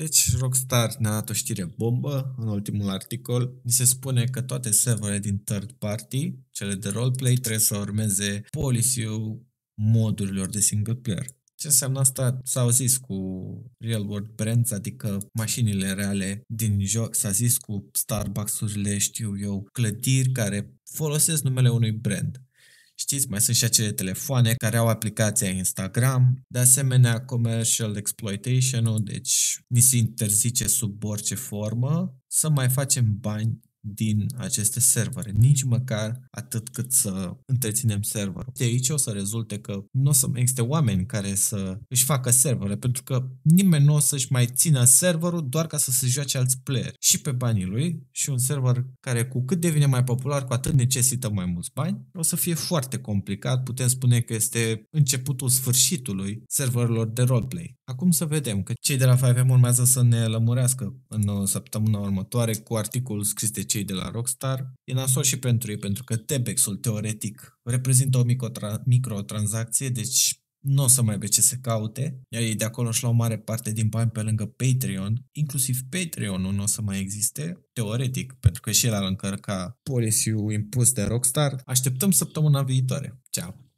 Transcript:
Deci, Rockstar ne-a dat o știre bombă în ultimul articol. Mi se spune că toate serverele din third party, cele de roleplay, trebuie să urmeze policy modurilor de single player. Ce înseamnă asta? S-au zis cu real world brands, adică mașinile reale din joc, s-a zis cu Starbucks-urile, știu eu, clădiri care folosesc numele unui brand. Știți, mai sunt și acele telefoane care au aplicația Instagram, de asemenea commercial exploitation-ul, deci ni se interzice sub orice formă să mai facem bani din aceste servere, nici măcar atât cât să întreținem serverul. De aici o să rezulte că nu o să existe oameni care să își facă servere, pentru că nimeni nu o să-și mai țină serverul doar ca să se joace alți player și pe banii lui și un server care cu cât devine mai popular, cu atât necesită mai mulți bani, o să fie foarte complicat, putem spune că este începutul sfârșitului serverelor de roleplay. Acum să vedem că cei de la 5M urmează să ne lămurească în uh, săptămâna următoare cu articolul scris de cei de la Rockstar. E nasol și pentru ei, pentru că Tebex-ul teoretic reprezintă o microtra- microtransacție, deci nu o să mai vezi ce se caute, iar ei de acolo își luau mare parte din bani pe lângă Patreon, inclusiv Patreon nu o să mai existe, teoretic, pentru că și el ar încărca policy impus de Rockstar. Așteptăm săptămâna viitoare. Ceau!